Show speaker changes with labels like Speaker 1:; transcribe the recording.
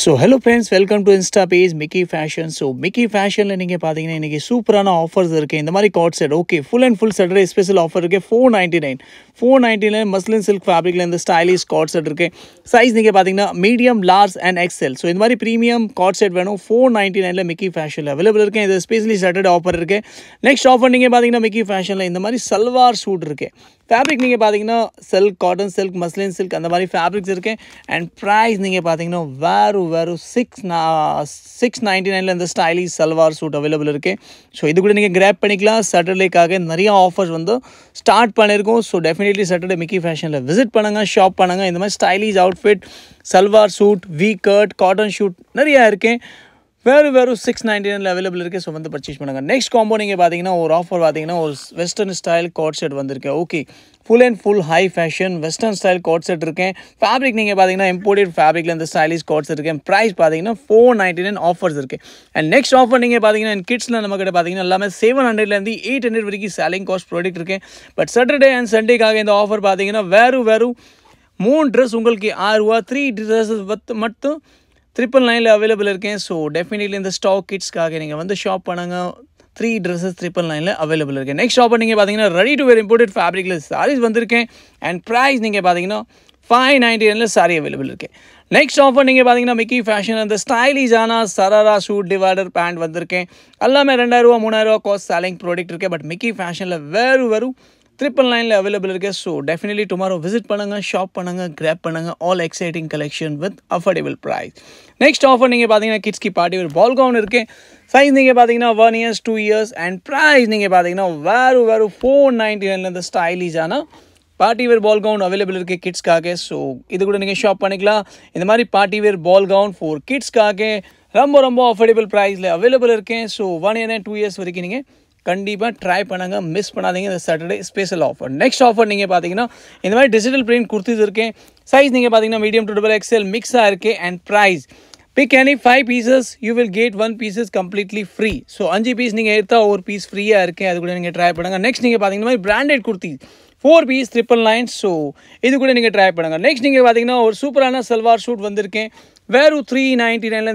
Speaker 1: so hello friends welcome to insta page Mickey fashion so Mickey ஃபேஷனில் நீங்கள் பார்த்தீங்கன்னா இன்றைக்கி சூப்பரான ஆஃபர்ஸ் இருக்குது இந்த மாதிரி coord set okay full and full செட்டோட ஸ்பெஷல் ஆஃபர் இருக்குது four ninety nine four ninety nine muslin silk ஃபேப்ரிக்கில் இந்த ஸ்டைலிஷ் கார்ட் செட் இருக்குது சைஸ் நீங்கள் பார்த்தீங்கன்னா medium large and XL so இந்த மாதிரி ப்ரீமியம் கார்ட் செட் வேணும் ஃபோர் நைன்ட்டி நைனில் மிக்கி ஃபேஷனில் அவைலபிள் இருக்குது இது ஸ்பெஷலி செட்டர்டே ஆஃபர் இருக்குது நெக்ஸ்ட் ஆஃபர் நீங்கள் பார்த்தீங்கன்னா மிக்கி ஃபேஷனில் இந்த மாதிரி சல்வார் சூட் இருக்குது தர் பிக்னிங்க பாத்தீங்கனா சல்்க் காட்டன் சல்்க் மஸ்லின் சல்்க் அந்த மாதிரி ஃபேப்ரிக்ஸ் இருக்கேன் அண்ட் பிரைஸ் நீங்க பாத்தீங்கனா வெர் வெர் 6 699 ல இருந்து ஸ்டைலிஷ் சல்வார் சூட் அவேலபிள் இருக்கேன் சோ இது கூட நீங்க கிராப் பண்ணிக்கலாம் சட்டர்டே ரிக்காக நிறைய ஆஃபர்ஸ் வந்து ஸ்டார்ட் பண்ணி இருக்கோம் சோ definitely சட்டர்டே மிக்கி ஃபேஷன்ல விசிட் பண்ணுங்க ஷாப் பண்ணுங்க இந்த மாதிரி stylish outfit salwar suit V cut cotton suit நிறைய இருக்கேன் வேறு வெறும் சிக்ஸ் நைன்டி நைன் அவைலபிள் இருக்குது ஸோ வந்து பர்ச்சேஸ் பண்ணுங்கள் நெக்ஸ்ட் காம்போ நீங்கள் பார்த்தீங்கன்னா ஒரு ஆஃபர் பார்த்தீங்கன்னா ஒரு வெஸ்டர்ன் ஸ்டைல் காட் செட் வந்திருக்கு okay full and full high fashion western style coord set இருக்கேன் ஃபேப்ரிக் நீங்கள் பார்த்தீங்கன்னா இம்போர்ட்டட் ஃபேப்ரிக்கில் இந்த ஸ்டைலிஷ் காட்ஸ் இருக்கேன் ப்ரைஸ் பார்த்தீங்கன்னா ஃபோர் நைன்டி நைன் ஆஃபர்ஸ் இருக்குது அண்ட் நெக்ஸ்ட் ஆஃபர் நீங்கள் பார்த்தீங்கன்னா கிட்ஸில் நம்ம கிட்ட பார்த்தீங்கன்னா எல்லாமே செவன் ஹண்ட்ரட்லேருந்து எயிட் ஹண்ட்ரட் வரைக்கும் சேலிங் காஸ்ட் ப்ராடக்ட் இருக்கேன் பட் சாட்டர்டே அண்ட் சண்டேக்காக இந்த ஆஃபர் பார்த்தீங்கன்னா வேறு வேறு மூணு ட்ரெஸ் உங்களுக்கு ஆறு ரூபா த்ரீ ட்ரெஸ் மட்டும் ட்ரிப்பிள் நைனில் அவைலபிள் இருக்கேன் ஸோ டெஃபினெட்லி இந்த ஸ்டாக் கிட்ஸ்க்காக நீங்கள் வந்து ஷாப் பண்ணுங்க த்ரீ ட்ரெஸ்ஸஸ் ட்ரிப்பிள் நைனில் அவைலபிள் இருக்குது நெக்ஸ்ட் ஷாப்பர் நீங்கள் பார்த்தீங்கன்னா ரெடி டு வேர் இம்போர்ட்டட் ஃபேப்ரிக்கில் சாரீஸ் வந்திருக்கேன் அண்ட் ப்ரைஸ் நீங்கள் பார்த்தீங்கன்னா ஃபைவ் நைன்டி நைனில் சாரி அவைலபிள் இருக்குது நெக்ஸ்ட் ஆஃபர் நீங்கள் பார்த்தீங்கன்னா மிக்கி ஃபேஷன் அந்த ஸ்டைலிஷான சராரா ஷூட் டிவைடர் பேண்ட் வந்திருக்கேன் எல்லாமே மூணாயிரம் ரூபா காஸ்ட் சேலிங் ப்ராடக்ட் இருக்குது பட் மிக்கி ஃபேஷனில் வேறு வெறும் ட்ரிபிள் நைனில் அவைலபிள் இருக்குது ஸோ டெஃபினெட்லி டுமாரோ விசிட் பண்ணுங்கள் ஷாப் பண்ணுங்கள் கிராப் பண்ணுங்கள் all exciting collection with affordable price next offer நீங்கள் பார்த்தீங்கன்னா கிட்ஸ்க்கு பார்ட்டி ஒரு பால் கவுன் இருக்குது சைஸ் நீங்கள் பார்த்தீங்கன்னா one years two years and price நீங்கள் பார்த்தீங்கன்னா வேறு வேறு ஃபோர் நைன்ட்டி நைன்லேருந்து ஸ்டைலிஷான party wear ball gown available இருக்குது கிட்ஸ்க்காக ஸோ இது கூட நீங்கள் ஷாப் பண்ணிக்கலாம் இந்த மாதிரி party wear ball gown four கிட்ஸ்க்காக ரொம்ப ரொம்ப அஃபோர்டபுள் ப்ரைஸில் அவைலபிள் இருக்கேன் so one year and two years வரைக்கும் நீங்கள் கண்டிப்பா ட்ரை பண்ணுங்க மிஸ் பண்ணாதீங்க இந்த Sunday special offer next offer என்னங்க பாத்தீங்கன்னா இந்த மாதிரி டிஜிட்டல் பிரிண்ட் குர்தி இருக்கு சைஸ் நீங்க பாத்தீங்கன்னா மீடியம் டு டபுள் XL mix-ஆ இருக்கு and price pick any 5 pieces you will get one pieces completely free so 한 ஜி பீஸ் நீங்க எடுத்தா ஒரு பீஸ் ฟรีயா இருக்கு அது கூட நீங்க ட்ரை பண்ணுங்க நெக்ஸ்ட் நீங்க பாத்தீங்க இந்த மாதிரி பிராண்டட் குர்தி 4 पीस 99 so இது கூட நீங்க ட்ரை பண்ணுங்க நெக்ஸ்ட் நீங்க பாத்தீங்க ஒரு சூப்பரான சல்வார் சூட் வந்திருக்கேன் ₹399